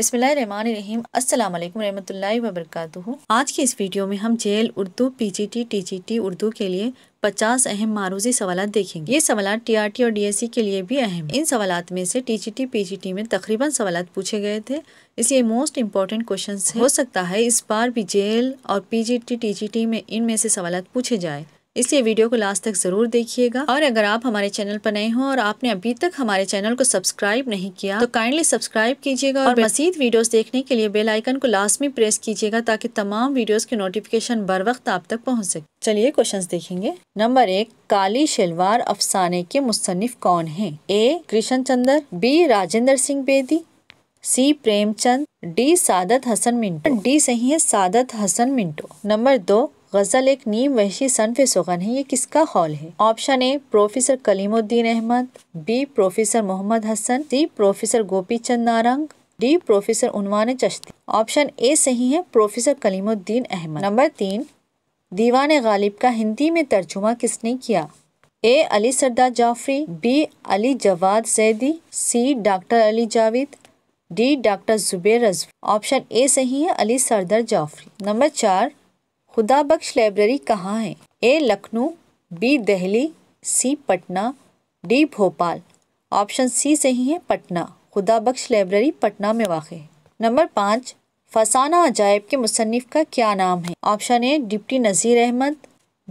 बिसमीम अस्सलाम वालेकुम रहमतुल्लाहि वबरकातुहू आज की इस वीडियो में हम JL Urdu PGT TGT Urdu के लिए 50 अहम मारूजी सवाल देखेंगे ये सवाल टीआरटी और डीएससी के लिए भी अहम इन सवाल में से टीजीटी पीजीटी में तकरीबन सवाल पूछे गए थे इसलिए मोस्ट इम्पोर्टेंट क्वेश्चन हो सकता है इस बार भी जेल और जी टी में इनमें से सवाल पूछे जाए इसलिए वीडियो को लास्ट तक ज़रूर देखिएगा और अगर आप हमारे चैनल पर नए हो और आपने अभी तक हमारे चैनल को सब्सक्राइब नहीं किया तो काइंडली सब्सक्राइब कीजिएगा और मजीद वीडियोस देखने के लिए बेल आइकन को लास्ट में प्रेस कीजिएगा ताकि तमाम वीडियोस की नोटिफिकेशन बर वक्त आप तक पहुँच सके चलिए क्वेश्चंस देखेंगे नंबर एक काली शलवार अफसाने के मुसनफ कौन है A Krishan Chandra B Rajinder Singh Bedi C Premchand D Saadat Hasan Manto D सही है सादत हसन मिंटो नंबर दो गज़ल एक नीम वहशी सनफ सुगन है ये किसका हॉल है option A professor Kalimuddin Ahmad B professor Mohammad Hasan C professor Gopi Chand Narang D professor Unwan Chishti option A सही है प्रोफेसर कलीमुद्दीन अहमद नंबर तीन दीवान गालिब का हिंदी में तर्जुमा किसने किया A Ali Sardar Jafri B Ali Jawad Zaidi C doctor Ali Javed D doctor Zubair Rizvi option A सही है अली सरदार जाफरी नंबर चार खुदा बख्श लाइब्रेरी कहाँ है A Lucknow B Delhi C Patna D Bhopal option C सही है पटना खुदा बख्श लाइब्रेरी पटना में वाक़ है नंबर पाँच फसाना अजायब के मुसनफ़ का क्या नाम है option A deputy Nazir Ahmad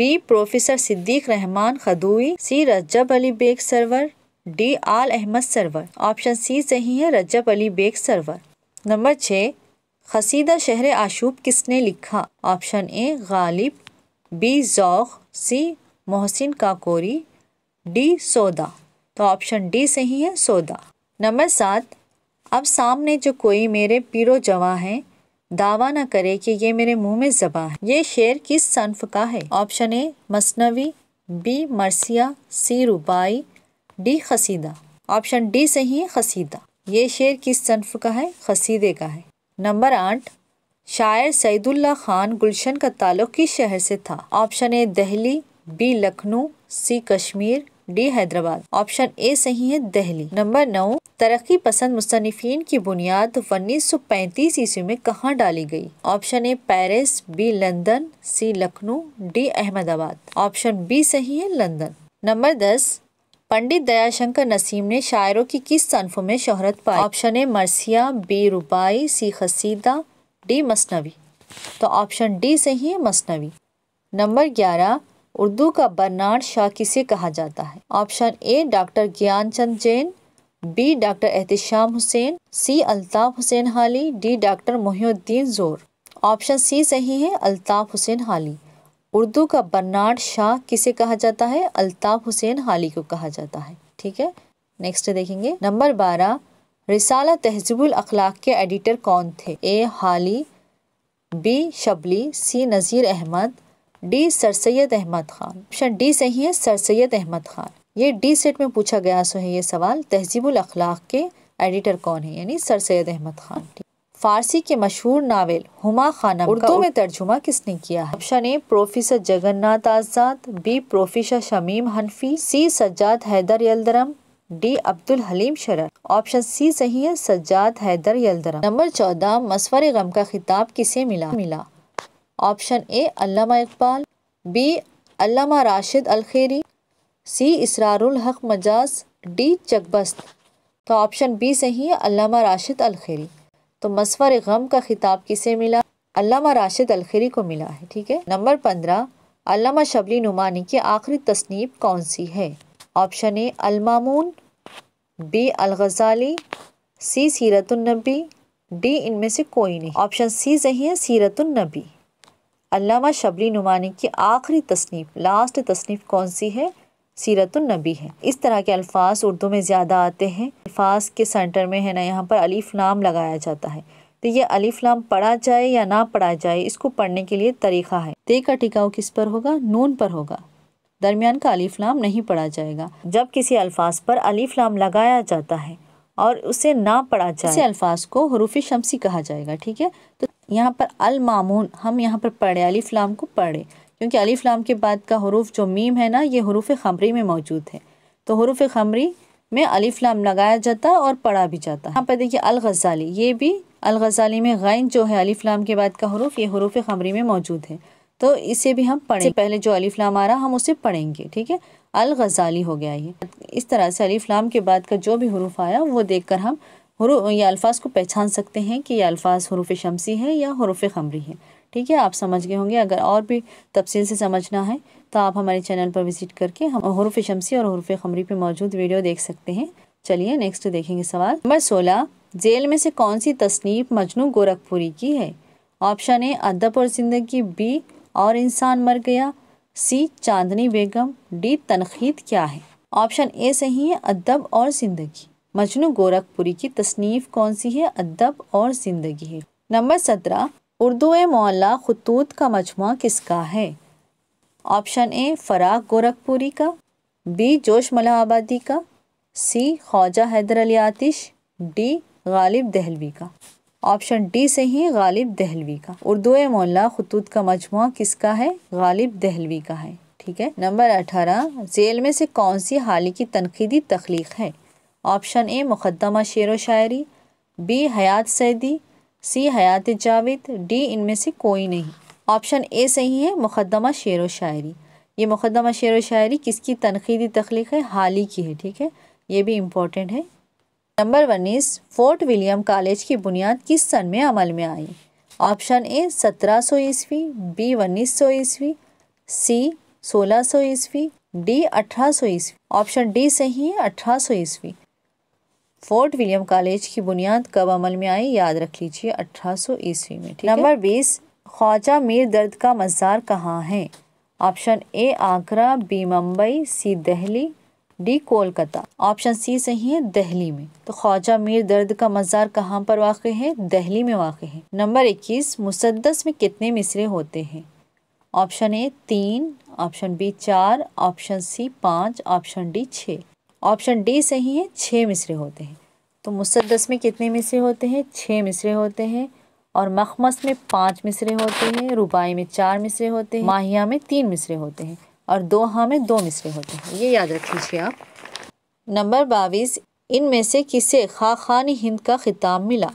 B professor Siddiq Rahman Kidwai C Rajab Ali Beg Suroor D Aal Ahmad Suroor option C सही है रज्जब अली बेग सरवर नंबर छः खसीदा शहर आशूब किसने लिखा option A Ghalib B Zauq C Mohsin Kakorvi D Sauda तो ऑप्शन डी सही है सौदा नंबर सात अब सामने जो कोई मेरे पीरो जवा है दावा ना करे कि ये मेरे मुंह में जबा है ये शेर किस सनफ का है ऑप्शन ए मसनवी बी मरसिया सी रुबाई डी खसीदा ऑप्शन डी सही है खसीदा ये शेर किस सनफ का है खसीदे का है नंबर आठ शायर सईदुल्ला खान गुलशन का ताल्लुक किस शहर से था option A Dehli B Lucknow C Kashmir D Hyderabad option A सही है दहली नंबर नौ तरक्की पसंद मुसनफिन की बुनियाद 1935 ईस्वी में कहाँ डाली गई option A Paris B London C Lucknow D Ahmedabad option B सही है लंदन नंबर दस पंडित दयाशंकर नसीम ने शायरों की किस सनफ में शोहरत पाई ऑप्शन ए मरसिया बी रुबाई सी खसीदा डी मसनवी तो ऑप्शन डी सही है मसनवी नंबर ग्यारह उर्दू का बर्नाड शाह किसे कहा जाता है option A doctor Chand Jain B doctor Ehtesham Hussain C Altaf Hussain Hali D doctor Mohiuddin जोर ऑप्शन सी सही है अल्ताफ़ हुसैन हाली उर्दू का बर्नाड शाह किसे कहा जाता है अल्ताफ़ हुसैन हाली को कहा जाता है ठीक है नेक्स्ट देखेंगे नंबर बारह रिसाला तहजीबुल अखलाक के एडिटर कौन थे A Hali B Shibli C Nazir Ahmad D sir Syed Ahmad Khan option अच्छा, डी सही है सर सैद अहमद खान ये डी सेट में पूछा गया सो है ये सवाल तहजीबुल अखलाक के एडिटर कौन है यानी सर सैद अहमद खान फारसी के मशहूर नावल हुमा खाना उर्दू में तर्जुमा किसने किया है option A professor Jagannath Azad B professor Shamim Hanafi C Sajjad Haider Yildirim D Abdul Halim Sharar option C सही है सज्जाद हैदर यलदरम नंबर चौदह मसवर गम का खिताब किसे मिला मिला option A Allama Iqbal B Allama Rashid Alkhairi C Israrul Haq Majaz D चकबस्त तो ऑप्शन बी सही है अल्लामा राशिद अलखेरी तो मसवर गम का खिताब किसे मिला अल्लामा राशिद अलखरी को मिला है ठीक है नंबर पंद्रह अलामा शबली नुमानी की आखिरी तस्नीब कौन सी है option A Almamun B Alghazali C Seeratunnabi D इनमें से कोई नहीं ऑप्शन सी सही है सीरतुलनबी अलामा शबली नुमानी की आखिरी तस्नीफ लास्ट तस्नीफ कौन सी है सीरतुलनबी है इस तरह के अल्फाज उर्दू में ज़्यादा आते हैं अल्फाज के सेंटर में है ना यहाँ पर अलीफ नाम लगाया जाता है तो ये अलीफ नाम पढ़ा जाए या ना पढ़ा जाए इसको पढ़ने के लिए तरीका है ते का टिकाऊ किस पर होगा नून पर होगा दरमियान का अलीफ नाम नहीं पढ़ा जाएगा जब किसी अल्फाज पर अलीफ नाम लगाया जाता है और उसे ना पढ़ा जाए इसी अल्फाज को हरूफ शमसी कहा जाएगा ठीक है तो यहाँ पर अल मामून हम यहाँ पर पढ़े अलीफ लाम को पढ़े क्योंकि अलिफ लाम के बाद का हरूफ जो मीम है ना ये हरूफ खमरी में मौजूद है तो हरूफ खमरी में अलिफ लाम लगाया जाता और पढ़ा भी जाता यहाँ पर देखिए अल गज़ाली ये भी अल गज़ाली में गैन जो है अलिफ लाम के बाद का हरूफ ये हरूफ खमरी में मौजूद है तो इसे भी हम पढ़ें पहले जो अलिफ लाम आ रहा हम उसे पढ़ेंगे ठीक है अल गज़ाली हो गया ये इस तरह से अलिफ लाम के बाद का जो भी हरूफ आया वो देख कर हम हरू ये अल्फाज को पहचान सकते हैं कि ये अल्फाज हरूफ शमसी है या हरूफ खमरी है ठीक है आप समझ गए होंगे अगर और भी तफसील से समझना है तो आप हमारे चैनल पर विज़िट करके हम हरूफ शमसी और हरूफ खमरी पर मौजूद वीडियो देख सकते हैं चलिए नेक्स्ट देखेंगे सवाल नंबर सोलह जेल में से कौन सी तसनीफ मजनू गोरखपुरी की है ऑप्शन ए अदब और ज़िंदगी बी और इंसान मर गया सी चांदनी बेगम डी तनखीद क्या है ऑप्शन ए सही है अदब और ज़िंदगी मजनू गोरखपुरी की तसनीफ कौन सी है अदब और ज़िंदगी है नंबर सत्रह उर्दू मौला खतूत का मजमू किसका है ऑप्शन ए फराग गोरखपुरी का बी जोश मला का सी ख्वाजा हैदर अली आतिश डी गालिब दहलवी का ऑप्शन डी से ही गालिब दहलवी का उर्दू मौला खतूत का मजमू किसका है गालिब दहलवी का है ठीक है नंबर अठारह जेल में से कौन सी हाल की तनकीदी तख्लीक है ऑप्शन ए Muqaddama Sher o Shayari B Hayat Saadi C Hayat Javed D इनमें से कोई नहीं ऑप्शन ए सही है मुकदमा शेर व शायरी ये मुकदमा शेर व शायरी किसकी तनखीदी तख्लीक है हाल ही की है ठीक है ये भी इम्पोर्टेंट है नंबर उन्नीस फोर्ट विलियम कॉलेज की बुनियाद किस सन में अमल में आई ऑप्शन ए सत्रह सौ ईस्वी बी उन्नीस सौ ईस्वी सी सोलह सौ ईस्वी डी अठारह सौ ईस्वी ऑप्शन डी सही है अठारह सौ ईस्वी फोर्ट विलियम कॉलेज की बुनियाद कब अमल में आई याद रख लीजिए अठारह ईस्वी में नंबर बीस ख्वाजा मीर दर्द का मज़ार कहाँ है option A Agra B Mumbai C Dehli D Kolkata option C सही है दहली में तो ख्वाजा मीर दर्द का मज़ार कहाँ पर वाक़ है दहली में वाक़ है नंबर इक्कीस मुसदस में कितने मिसरे होते हैं ऑप्शन ए तीन ऑप्शन बी चार ऑप्शन सी पाँच ऑप्शन डी छः ऑप्शन डी सही है छः मिसरे होते हैं तो मुसदस में कितने मिसरे होते हैं छः मिसरे होते हैं और मखमस में पाँच मिसरे होते हैं रुबाई में चार मिसरे होते हैं माहिया में तीन मिसरे होते हैं और दोहा में दो मिसरे होते हैं ये याद रख लीजिए आप नंबर बाईस में से किसे खा खान हिंद का खिताब मिला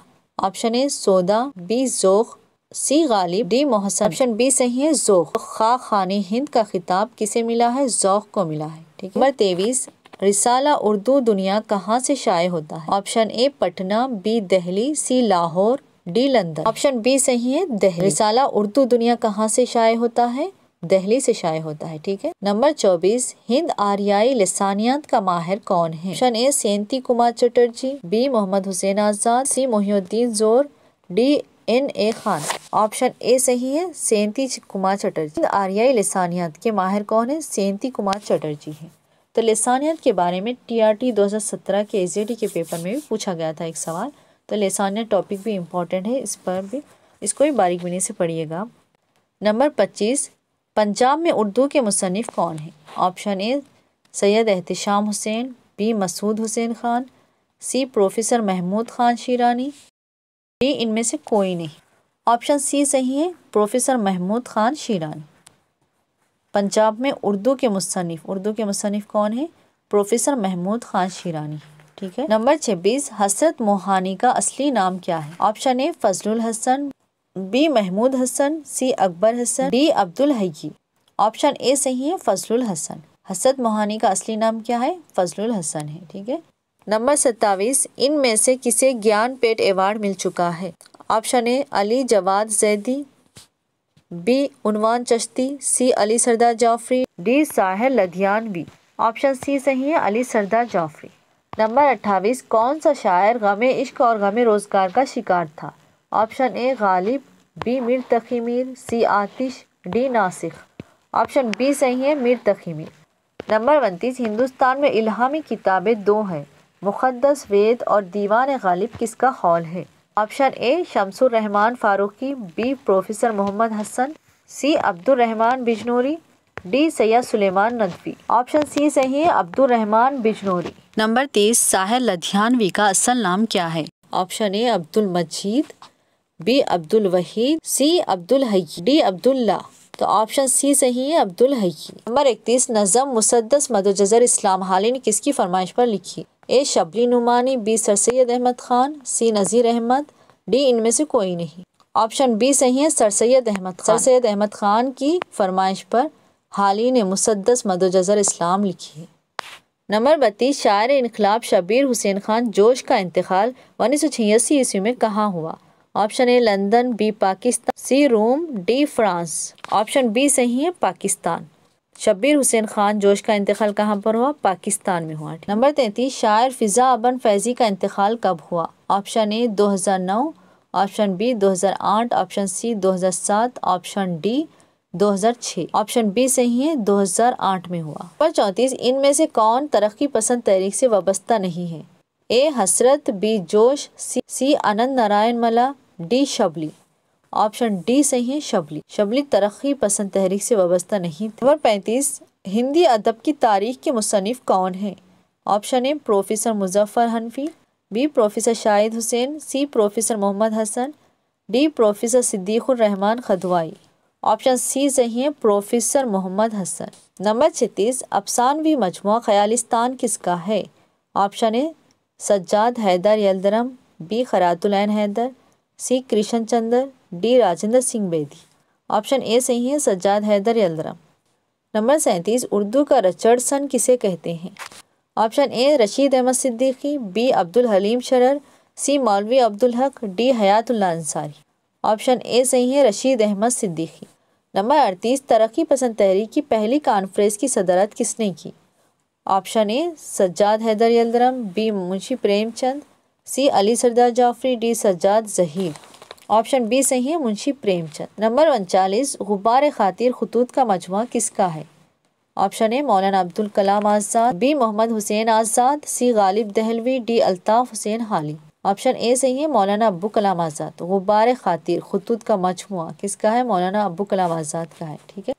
ऑप्शन ए Sauda B Zauq C Ghalib D Mohsin option B सही है जोख खा खान हिंद का खिताब किसे मिला है जोख को मिला है ठीक है नंबर तेईस रिसाला उर्दू दुनिया कहाँ से शाये होता है ऑप्शन ए Patna B Dehli C Lahore D London option B सही है दहली रिसाला उर्दू दुनिया कहाँ से शाये होता है दहली से शाये होता है ठीक है नंबर चौबीस हिंद आर्याई लसानियात का माहिर कौन है option A Suniti Kumar Chatterji B Mohammad Hussain Azad C Mohiuddin Zore D N A Khan option A सही है सेंती कुमार चटर्जी आर्याई लसानियात के माहिर कौन है सेंती कुमार चटर्जी है तो लसानियत के बारे में टीआरटी 2017 के टी के पेपर में भी पूछा गया था एक सवाल तो लसानियत टॉपिक भी इम्पॉर्टेंट है इस पर भी इसको भी बारीकबीनी से पढ़िएगा नंबर पच्चीस पंजाब में उर्दू के मुसनफ़ कौन हैं option A Syed Ehtesham Hussain B Masood Hussain Khan C professor Mahmood Khan Sherani D इनमें से कोई नहीं ऑप्शन सी सही है प्रोफेसर महमूद खान शीरानी पंजाब में उर्दू के मुसनफ़ उर्दू के मुसनफ़ कौन है प्रोफेसर महमूद खान शीरानी ठीक है नंबर छब्बीस हसरत मोहानी का असली नाम क्या है option A Fazlul Hasan B Mahmood Hasan C Akbar Hasan D Abdul Hai option A सही है फजलुल हसन हसरत मोहानी का असली नाम क्या है फजलुल हसन है ठीक है नंबर सत्ताईस में से किसे ज्ञान पेट अवार्ड मिल चुका है option A Ali Jawad Zaidi B Unwan Chishti C Ali Sardar Jafri D Sahir Ludhianvi option C सही है अली सरदार जाफरी नंबर अट्ठावीस कौन सा शायर गम इश्क और गम रोज़गार का शिकार था option A Ghalib B Mir Taqi Mir C Atish D Nasikh option B सही है मीर तकी मीर नंबर उनतीस हिंदुस्तान में इल्हामी किताबें दो हैं मुक़दस वेद और दीवान गालिब किसका हॉल है option A Shamsur Rahman Faruqi B professor Mohammad Hasan C Abdul Rahman Bijnori D Syed Sulaiman Nadvi option C सही है अब्दुल रहमान बिजनौरी नंबर तेईस साहिल लधियानवी का असल नाम क्या है option A Abdul Majid B Abdul Wahid C Abdul Hai D Abdullah तो ऑप्शन सी सही है अब्दुल हई नंबर इकतीस नज़म मुसद्दस मदोजर इस्लाम हालिन किसकी फरमाइश पर लिखी A Shibli Nomani B sir Syed Ahmad Khan C Nazir Ahmad D इनमें से कोई नहीं ऑप्शन बी सही है सर सैद अहमद सर सैद अहमद खान की फरमाइश पर हाल ही ने मुसदस मदोजर इस्लाम लिखी है नंबर बत्तीस शायर इनकलाब शबीर हुसैन खान जोश का इंतकाल उन्नीस सौ छियासी ईस्वी में कहाँ हुआ option A London B Pakistan C Rome D France option B सही है पाकिस्तान शब्बीर हुसैन खान जोश का इंतकाल कहाँ पर हुआ पाकिस्तान में हुआ नंबर तैंतीस शायर फिजा अबन फैजी का इंतकाल कब हुआ option A 2009 option B 2008 option C 2007 option D 2006 option B सही है 2008 में हुआ पर चौंतीस इनमें से कौन तरक्की पसंद तहरीक से वाबस्ता नहीं है ए हसरत बी जोश सी, सी अनंत नारायण मला डी शबली ऑप्शन डी सही है शबली शबली तरक्की पसंद तहरीक से वाबस्ता नहीं नंबर पैंतीस हिंदी अदब की तारीख के मुसनफ़ कौन हैं option A professor Muzaffar Hanafi B professor Shahid Hussain C professor Mohammad Hasan D professor Siddiqurrahman Kidwai option C सही है प्रोफेसर मोहम्मद हसन नंबर छत्तीस अफसानवी मजमू ख्यालिस्तान किसका है option A Sajjad Haider Yildirim B Qurratulain Haider C Krishan Chander D Rajinder Singh Bedi option A सही है सज्जाद हैदर यलदरा नंबर सैंतीस उर्दू का सन किसे कहते हैं option A Rasheed Ahmad Siddiqui B Abdul Halim Sharar C Maulvi Abdul Haq D Hayatullah Ansari option A सही है रशीद अहमद सिद्दीकी नंबर अड़तीस तरक्की पसंद तहरीक की पहली कॉन्फ्रेंस की सदारत किसने की option A Sajjad Haider Yildirim B Munshi Premchand C Ali Sardar Jafri D Sajjad Zaheer option B सही है मुंशी प्रेमचंद नंबर उनचालीस गुब्बार खातिर खतूत का मजमू किसका है option A Maulana Abdul Kalam Azad B Mohammad Hussain Azad C Ghalib Dehlvi D Altaf Hussain Hali option A सही है मौलाना अबू कलाम आज़ाद गुब्बार खातिर खतूत का मजमू किसका है मौलाना अबू कलाम आज़ाद का है ठीक है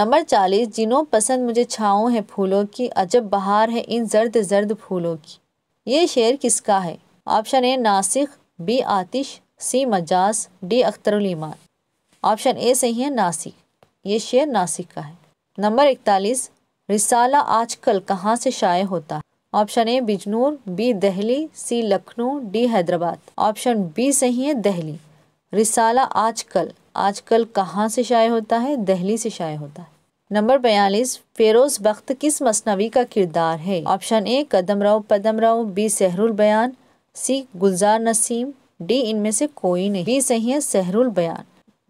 नंबर चालीस जिनों पसंद मुझे छाओं है फूलों की अजब बहार है इन जर्द जर्द फूलों की ये शेर किसका है option A Nasikh B Atish C Majaz D Akhtarman option A सही है नासिक ये शेर नासिक का है नंबर इकतालीस रिसाला आजकल कहाँ से शाये होता है ऑप्शन ए Bijnor B Dehli C Lucknow D Hyderabad option B सही है दहली रिसाला आजकल आजकल कहाँ से शाये होता है दहली से शाये होता है नंबर बयालीस फेरोज बख्त किस मसनवी का किरदार है option A Kadam Rao Padam Rao B Sehrul Bayan C Gulzar Naseem D इनमें से कोई नहीं बी सही है सहरुल बयान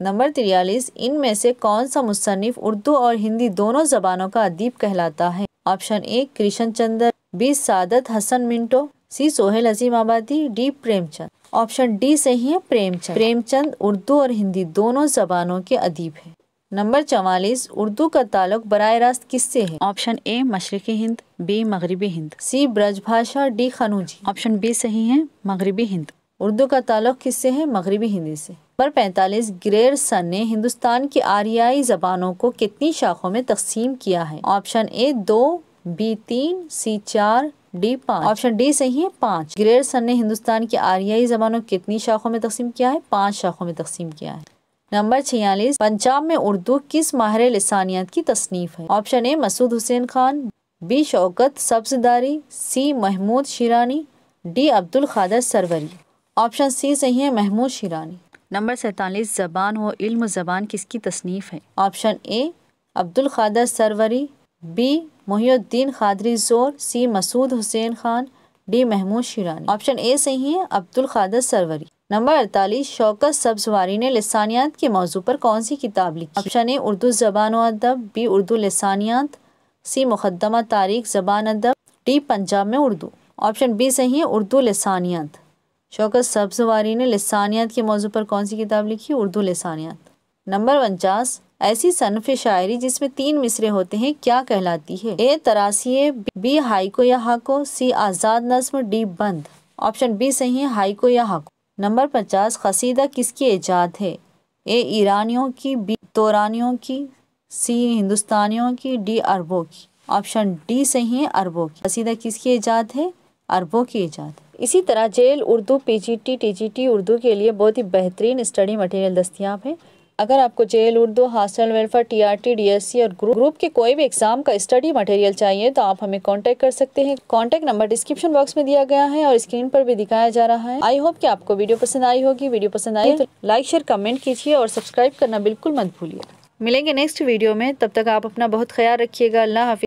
नंबर तिरयालीस इनमें से कौन सा मुसनफ़ उर्दू और हिंदी दोनों जबानों का अदीब कहलाता है option A Krishan Chandra B Saadat Hasan Manto C Sohail Azimabadi D Premchand option D सही है प्रेमचंद प्रेमचंद उर्दू और हिंदी दोनों जबानों के अदीब है नंबर चवालीस उर्दू का ताल्लुक बर रास्त किससे है ऑप्शन ए मशरक़ी हिंद बी मगरबी हिंद सी ब्रज भाषा डी खनूजी ऑप्शन बी सही है मगरबी हिंद उर्दू का ताल्लुक किससे है मगरबी हिंदी से नंबर पैंतालीस ग्रेर सन ने हिंदुस्तान की आर्याई जबानों को कितनी शाखों में तकसीम किया है ऑप्शन ए दो बी तीन सी चार डी पाँच ऑप्शन डी सही है पाँच ग्रेर सन ने हिंदुस्तान की आर्याई जबानों कितनी शाखों में तकसीम किया है पाँच शाखों में तकसीम किया है नंबर छियालीस पंजाब में उर्दू किस माहिर लसानियात की तसनीफ है option A Masood Hussain Khan B Shaukat Sabzwari C Mahmood Sherani D Abdul Qadir Sarwari option C सही है महमूद शिरानी नंबर सैतालीस ज़बान व इल्म ज़बान किसकी तसनीफ़ है option A Abdul Qadir Sarwari B Mohiuddin Qadri Zore C Masood Hussain Khan D Mahmood Sherani option A सही है अब्दुल खादर सरवरी नंबर अड़तालीस शौकत सब्जवारी ने लसानियात के मौजू पर कौन सी किताब लिखी ऑप्शन ए उर्दू ज़बान अदब बी उर्दू लसानियात सी मुकदमा तारीख ज़बान अदब डी पंजाब में उर्दू ऑप्शन बी सही है उर्दू लसानियात शौकत सब्जवारी ने लसानियात के मौजू पर कौन सी किताब लिखी उर्दू लसानियात नंबर उनचास ऐसी सनफ शायरी जिसमें तीन मिसरे होते हैं क्या कहलाती है ए तरासी बी हाइको या हाको सी आज़ाद नज्म डी बंद ऑप्शन बी सही है हाइको या हाको नंबर पचास खसीदा किसकी ईजाद है ए ईरानियों की बी तोरानियों की सी हिंदुस्तानियों की डी अरबों की ऑप्शन डी सही है अरबों की कसीदा किसकी ईजाद है अरबों की ईजाद है इसी तरह JL Urdu PGT TGT Urdu के लिए बहुत ही बेहतरीन स्टडी मटेरियल दस्तियाब है अगर आपको JL Urdu hostel welfare TRT DSC और ग्रुप ग्रुप के कोई भी एग्जाम का स्टडी मटेरियल चाहिए तो आप हमें कांटेक्ट कर सकते हैं कांटेक्ट नंबर डिस्क्रिप्शन बॉक्स में दिया गया है और स्क्रीन पर भी दिखाया जा रहा है आई होप कि आपको वीडियो पसंद आई होगी वीडियो पसंद आई तो लाइक शेयर कमेंट कीजिए और सब्सक्राइब करना बिल्कुल मत भूलिए मिलेंगे नेक्स्ट वीडियो में तब तक आप अपना बहुत ख्याल रखिएगा अल्लाह हाफि